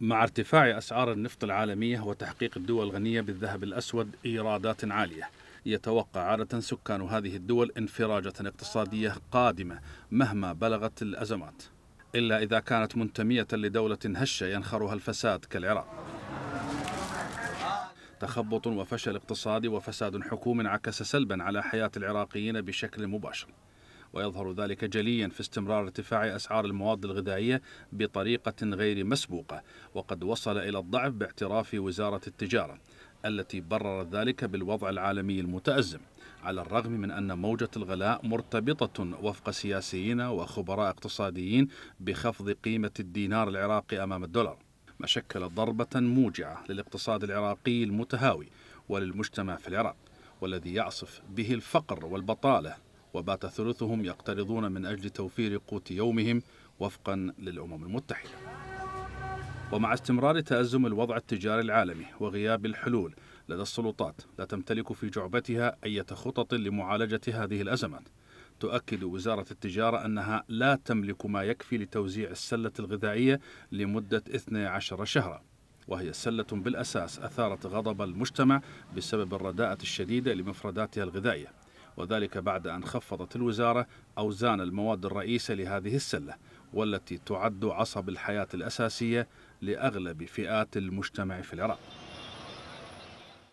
مع ارتفاع أسعار النفط العالمية وتحقيق الدول الغنية بالذهب الأسود إيرادات عالية يتوقع عادة سكان هذه الدول انفراجة اقتصادية قادمة مهما بلغت الأزمات إلا إذا كانت منتمية لدولة هشة ينخرها الفساد كالعراق تخبط وفشل اقتصادي وفساد حكوم انعكس سلبا على حياة العراقيين بشكل مباشر ويظهر ذلك جليا في استمرار ارتفاع أسعار المواد الغذائية بطريقة غير مسبوقة وقد وصل إلى الضعف باعتراف وزارة التجارة التي بررت ذلك بالوضع العالمي المتأزم على الرغم من أن موجة الغلاء مرتبطة وفق سياسيين وخبراء اقتصاديين بخفض قيمة الدينار العراقي أمام الدولار ما شكل ضربة موجعة للاقتصاد العراقي المتهاوي وللمجتمع في العراق والذي يعصف به الفقر والبطالة وبات ثلثهم يقترضون من أجل توفير قوت يومهم وفقا للأمم المتحدة ومع استمرار تأزم الوضع التجاري العالمي وغياب الحلول لدى السلطات لا تمتلك في جعبتها أي خطط لمعالجة هذه الأزمات تؤكد وزارة التجارة أنها لا تملك ما يكفي لتوزيع السلة الغذائية لمدة 12 شهرا وهي سلة بالأساس أثارت غضب المجتمع بسبب الرداءة الشديدة لمفرداتها الغذائية وذلك بعد أن خفضت الوزارة أوزان المواد الرئيسة لهذه السلة والتي تعد عصب الحياة الأساسية لأغلب فئات المجتمع في العراق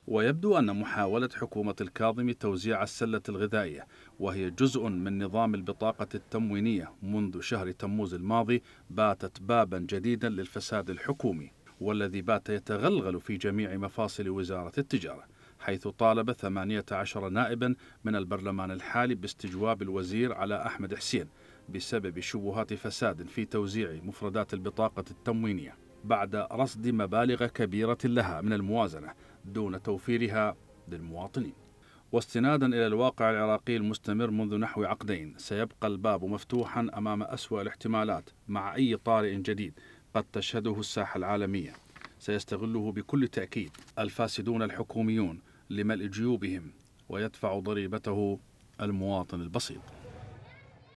ويبدو أن محاولة حكومة الكاظم توزيع السلة الغذائية وهي جزء من نظام البطاقة التموينية منذ شهر تموز الماضي باتت بابا جديدا للفساد الحكومي والذي بات يتغلغل في جميع مفاصل وزارة التجارة حيث طالب 18 نائبا من البرلمان الحالي باستجواب الوزير على أحمد حسين بسبب شبهات فساد في توزيع مفردات البطاقة التموينية بعد رصد مبالغ كبيرة لها من الموازنة دون توفيرها للمواطنين واستنادا الى الواقع العراقي المستمر منذ نحو عقدين سيبقى الباب مفتوحا امام اسوا الاحتمالات مع اي طارئ جديد قد تشهده الساحه العالميه سيستغله بكل تاكيد الفاسدون الحكوميون لملء جيوبهم ويدفع ضريبته المواطن البسيط